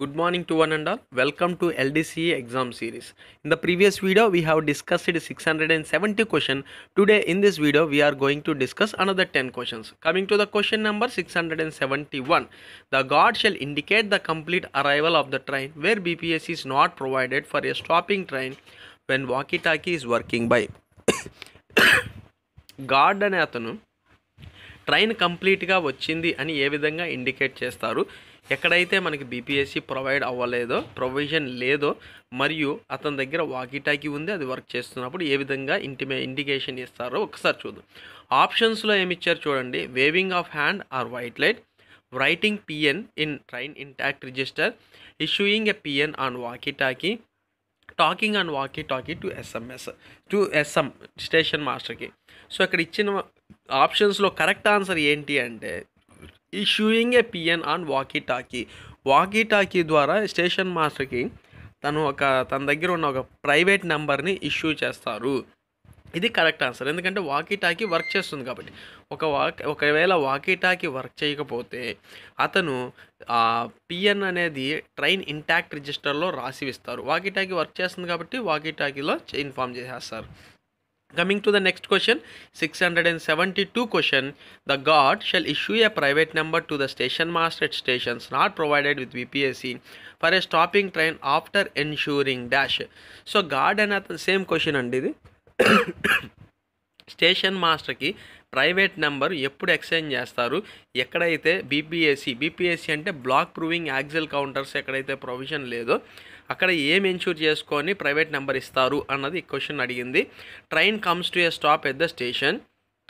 Good morning to one and all. Welcome to LDCE exam series. In the previous video, we have discussed 670 question. Today in this video, we are going to discuss another 10 questions. Coming to the question number 671. The guard shall indicate the complete arrival of the train where BPS is not provided for a stopping train when walkie-talkie is working by. Guard అనే అతను train కంప్లీట్గా వచ్చింది అని ఏ విధంగా indicate చేస్తారు ఎక్కడైతే మనకి BPSC provide అవ్వలేదో provision లేదో మరియు అతని దగ్గర వాకిటాకి ఉంది అది వర్క్ చేస్తున్నప్పుడు ఏ విధంగా ఇంటిమే ఇండికేషన్ ఇస్తారో ఒకసారి చూద్దాం ఆప్షన్స్లో ఏమి ఇచ్చారు చూడండి waving of hand or white light writing PN in train intact register issuing a PN on walkie talkie talking and walkie talkie to SMS to SM station మాస్టర్కి సో అక్కడ ఇచ్చిన ఆప్షన్స్లో కరెక్ట్ ఆన్సర్ ఏంటి అంటే issuing a PN on walkie talkie walkie talkie ద్వారా స్టేషన్ మాస్టర్కి తను ఒక తన దగ్గర ఉన్న ఒక ప్రైవేట్ నెంబర్ని ఇష్యూ చేస్తారు ఇది కరెక్ట్ ఆన్సర్ ఎందుకంటే వాకీ టాకీ వర్క్ చేస్తుంది కాబట్టి ఒక వాక్ ఒకవేళ వాకీ టాకీ వర్క్ చేయకపోతే అతను పిఎన్ అనేది ట్రైన్ ఇంటాక్ట్ రిజిస్టర్లో ఇస్తారు వాకీ టాకీ వర్క్ చేస్తుంది కాబట్టి వాకీ టాకీలో ఇన్ఫామ్ చేసేస్తారు Coming to the next question, 672 question, the guard shall issue a private number to the station master at stations not provided with VPSC for a stopping train after ensuring dash. So guard and the same question and station మాస్టర్కి private number ఎప్పుడు exchange చేస్తారు ఎక్కడైతే BPSC BPSC అంటే block proving axle counters ఎక్కడైతే provision లేదో అక్కడ ఏం ensure చేసుకొని ప్రైవేట్ నెంబర్ ఇస్తారు అన్నది క్వశ్చన్ అడిగింది train comes to a stop at the station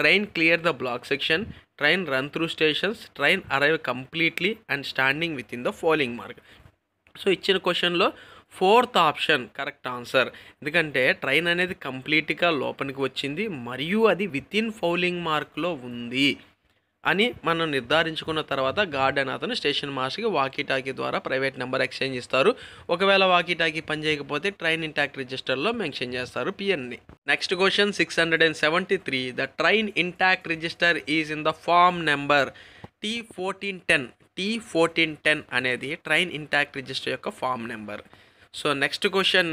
train clear the block section train run through stations train arrive completely and standing within the following mark so ఇచ్చిన క్వశ్చన్లో fourth option correct answer ఎందుకంటే train అనేది కంప్లీట్గా లోపలికి వచ్చింది మరియు అది with in fouling మార్క్లో ఉంది అని మనం నిర్ధారించుకున్న తర్వాత గార్డెన్ అతను స్టేషన్ మాస్టర్కి వాకీ టాకీ ద్వారా ప్రైవేట్ నెంబర్ ఎక్స్చేంజ్ ఇస్తారు ఒకవేళ వాకీ టాకీ పని చేయకపోతే ట్రైన్ ఇంటాక్ట్ రిజిస్టర్లో మెన్షన్ చేస్తారు పిఎన్ని next question six hundred and seventy three the train intact register is in the form number T fourteen ten T fourteen ten అనేది train intact register యొక్క form number so next question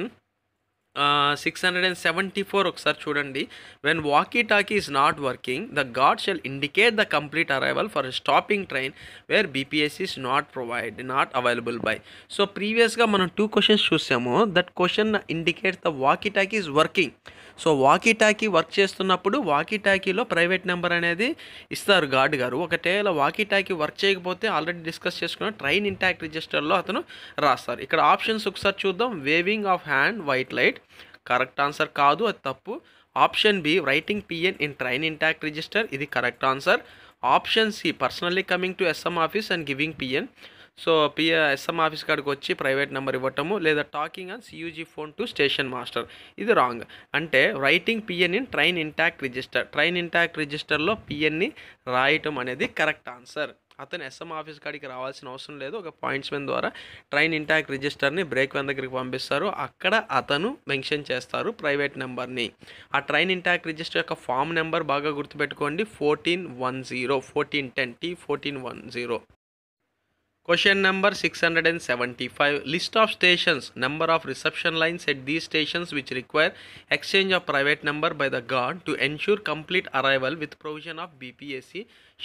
six hundred and seventy four ఒకసారి చూడండి when walkie talkie is not working the guard shall indicate the complete arrival for stopping train where BPS is not provide not available by so ప్రీవియస్గా మనం two questions చూసాము that question indicate the walkie talkie is working so walkie talkie work చేస్తున్నప్పుడు walkie టాకీలో private number అనేది ఇస్తారు guard గారు ఒకవేళ walkie talkie work చేయకపోతే ఆల్రెడీ డిస్కస్ చేసుకున్న ట్రైన్ ఇంటాక్ట్ రిజిస్టర్లో అతను రాస్తారు ఇక్కడ ఆప్షన్స్ ఒకసారి చూద్దాం waving of hand white light correct answer కాదు అది తప్పు option B writing PN in train intact register ఇది correct answer option C personally coming to SM office and giving PN so PA SM office కాడికి వచ్చి private number ఇవ్వటము లేదా talking on CUG phone to station master ఇది wrong అంటే writing PN in train intact register train intact రిజిస్టర్లో పిఎన్ని రాయటం అనేది కరెక్ట్ ఆన్సర్ అతను ఎస్ఎం ఆఫీస్ కాడికి రావాల్సిన అవసరం లేదు ఒక పాయింట్స్ మెన్ ద్వారా ట్రైన్ ఇంటాక్ట్ రిజిస్టర్ని బ్రేక్ వెన్ దగ్గరికి పంపిస్తారు అక్కడ అతను మెన్షన్ చేస్తారు ప్రైవేట్ నెంబర్ని ఆ ట్రైన్ ఇంటాక్ట్ రిజిస్టర్ యొక్క ఫామ్ నెంబర్ బాగా గుర్తుపెట్టుకోండి fourteen one zero fourteen ten T fourteen one zero and seventy 675 list of stations number of reception lines at these stations which require exchange of private number by the guard to ensure complete arrival with provision of BPAC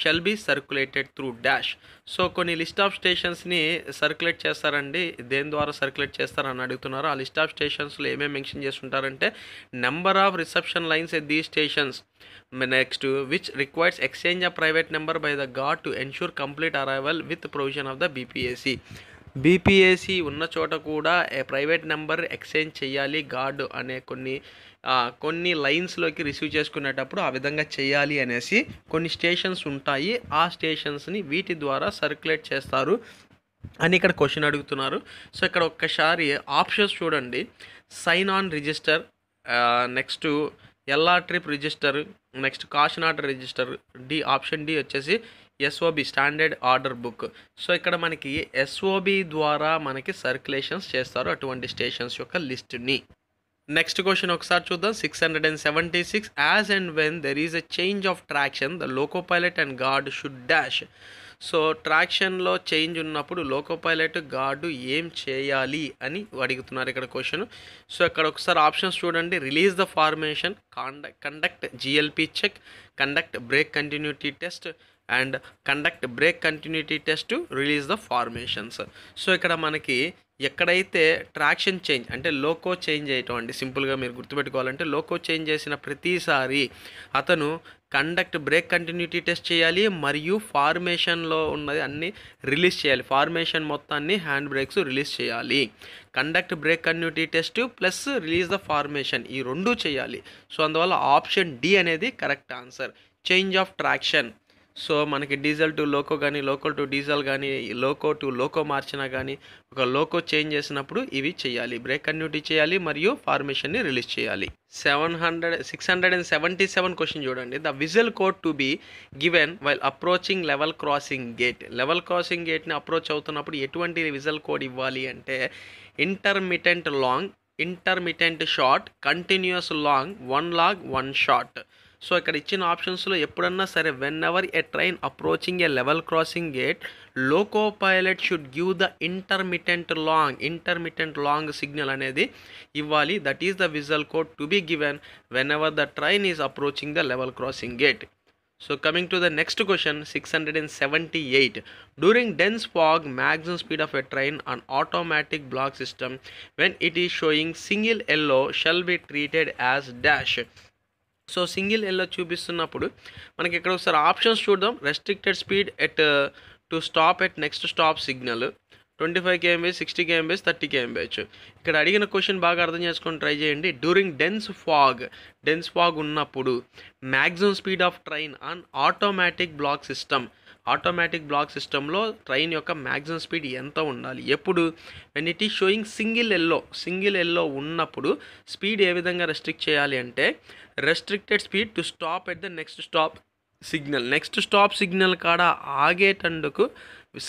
shall be circulated through dash so కొన్ని list of స్టేషన్స్ని circulate చేస్తారండి దేని ద్వారా circulate చేస్తారని అడుగుతున్నారు ఆ list of స్టేషన్స్లో ఏమేమి మెన్షన్ చేస్తుంటారంటే number of reception lines at the stations next which requires exchange of private number by the guard to ensure complete arrival with provision of the BPSC BPSC ఉన్న చోట కూడా private number exchange చేయాలి guard అనే కొన్ని కొన్ని లైన్స్లోకి receive చేసుకునేటప్పుడు ఆ విధంగా చేయాలి అనేసి కొన్ని స్టేషన్స్ ఉంటాయి ఆ స్టేషన్స్ని వీటి ద్వారా సర్క్యులేట్ చేస్తారు అని ఇక్కడ క్వశ్చన్ అడుగుతున్నారు సో ఇక్కడ ఒక్కసారి ఆప్షన్స్ చూడండి sign on register next LR trip register next caution order register D option D వచ్చేసి SOB standard order book so ఇక్కడ మనకి ఎస్ఓబి ద్వారా మనకి సర్క్యులేషన్స్ చేస్తారు అటువంటి స్టేషన్స్ యొక్క లిస్ట్ని నెక్స్ట్ క్వశ్చన్ ఒకసారి చూద్దాం six hundred and seventy six as and when there is a change of traction the loco pilot and guard should dash so ట్రాక్షన్లో చేంజ్ ఉన్నప్పుడు లోకో పైలట్ గార్డు ఏం చేయాలి అని అడుగుతున్నారు ఇక్కడ క్వశ్చన్ సో ఇక్కడ ఒకసారి ఆప్షన్స్ చూడండి release the formation conduct conduct GLP check conduct brake continuity test and conduct brake continuity test release the formations so ఇక్కడ మనకి ఎక్కడైతే ట్రాక్షన్ చేంజ్ అంటే లోకో చేంజ్ చేయటం అండి సింపుల్గా మీరు గుర్తుపెట్టుకోవాలంటే లోకో చేంజ్ చేసిన ప్రతిసారి అతను కండక్ట్ బ్రేక్ కంటిన్యూటీ టెస్ట్ చేయాలి మరియు ఫార్మేషన్లో ఉన్నది అన్ని రిలీజ్ చేయాలి ఫార్మేషన్ మొత్తాన్ని హ్యాండ్ బ్రేక్స్ రిలీజ్ చేయాలి conduct brake continuity test plus release the formation ఈ రెండు చేయాలి సో అందువల్ల ఆప్షన్ డి అనేది correct answer change of traction so మనకి డీజిల్ టు లోకో కానీ లోకల్ టు డీజిల్ కానీ లోకో టు లోకో మార్చినా కానీ ఒక లోకో చేంజ్ చేసినప్పుడు ఇవి చేయాలి బ్రేక్ కన్యూటీ చేయాలి మరియు ఫార్మేషన్ని రిలీజ్ చేయాలి seven hundred six hundred and seventy seven question చూడండి the whistle code to be given while approaching level crossing gate level crossing గేట్ని అప్రోచ్ అవుతున్నప్పుడు ఎటువంటి విజల్ కోడ్ ఇవ్వాలి అంటే intermittent long intermittent short continuous long one long one short so ఇక్కడ ఇచ్చిన ఆప్షన్స్లో ఎప్పుడన్నా సరే whenever a train approaching a level crossing gate loco pilot should give the intermittent long intermittent long signal అనేది ఇవ్వాలి that is the whistle code to be given whenever the train is approaching the level crossing gate so coming to the next question six hundred and seventy eight during dense fog maximum speed of a train on automatic block system when it is showing single yellow shall be treated as dash so single yellow చూపిస్తున్నప్పుడు మనకి ఇక్కడ ఒకసారి options చూద్దాం restricted speed at to stop at next stop signal twenty five KMPH sixty KMPH thirty KMPH ఇక్కడ అడిగిన question బాగా అర్థం చేసుకొని ట్రై చేయండి during dense fog dense fog ఉన్నప్పుడు maximum speed of train on automatic block system automatic block సిస్టంలో train యొక్క maximum speed ఎంత ఉండాలి ఎప్పుడు when it is showing single yellow single yellow ఉన్నప్పుడు స్పీడ్ ఏ విధంగా రెస్ట్రిక్ట్ చేయాలి అంటే restricted speed to stop at the next stop signal next stop signal కాడ ఆగేటందుకు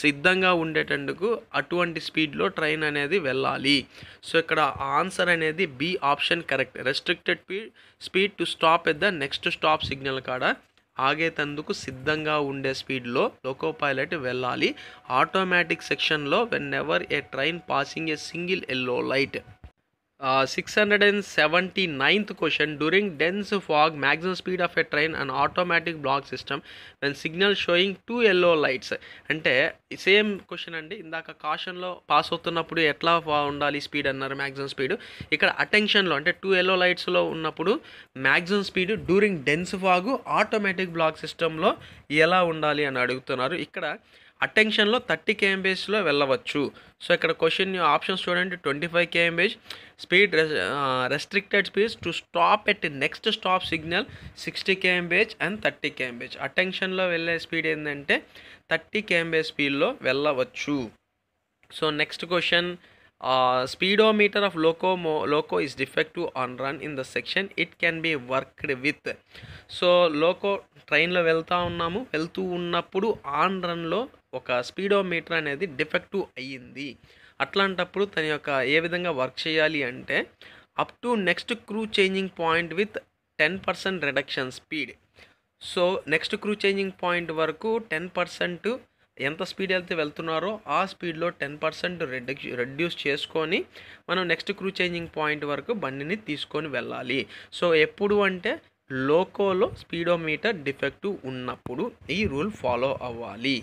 సిద్ధంగా ఉండేటందుకు అటువంటి స్పీడ్లో ట్రైన్ అనేది వెళ్ళాలి సో ఇక్కడ ఆన్సర్ అనేది B option correct restricted speed speed to stop at the next stop signal కాడ ఆగేతందుకు సిద్ధంగా ఉండే స్పీడ్లో లోకో పైలట్ వెళ్ళాలి ఆటోమేటిక్ సెక్షన్లో whenever a train passing a single yellow light six hundred and seventy ninth question during dense fog maximum speed of a train and automatic block system and signal showing two yellow lights అంటే same question అండి ఇందాక కాషన్లో pass అవుతున్నప్పుడు ఎట్లా ఉండాలి speed అన్నారు maximum speed ఇక్కడ అటెన్షన్లో అంటే two yellow లైట్స్లో ఉన్నప్పుడు maximum speed during dense fog automatic block సిస్టంలో ఎలా ఉండాలి అని అడుగుతున్నారు ఇక్కడ అటెన్షన్లో థర్టీ కేఎంబేజ్లో వెళ్ళవచ్చు సో ఇక్కడ క్వశ్చన్ ఆప్షన్స్ చూడండి twenty five KMPH speed restricted speeds to stop at next stop signal sixty KMPH and thirty KMPH అటెన్షన్లో వెళ్ళే స్పీడ్ ఏంటంటే థర్టీ కేఎంబేజ్ స్పీడ్లో వెళ్ళవచ్చు so next question speedometer of locomo loco is defective on run in the section it can be worked with so loco ట్రైన్లో వెళ్తూ ఉన్నాము వెళ్తూ ఉన్నప్పుడు ఆన్ రన్లో ఒక స్పీడోమీటర్ అనేది డిఫెక్టివ్ అయ్యింది అట్లాంటప్పుడు తన యొక్క ఏ విధంగా వర్క్ చేయాలి అంటే up to next crew changing point with ten percent reduction speed so next crew changing point వరకు టెన్ పర్సెంట్ ఎంత స్పీడ్ అయితే వెళ్తున్నారో ఆ స్పీడ్లో టెన్ పర్సెంట్ రెడ్యూస్ చేసుకొని మనం నెక్స్ట్ క్రూ చేంజింగ్ పాయింట్ వరకు బండిని తీసుకొని వెళ్ళాలి సో ఎప్పుడు అంటే లోకోలో స్పీడోమీటర్ డిఫెక్టివ్ ఉన్నప్పుడు ఈ రూల్ ఫాలో అవ్వాలి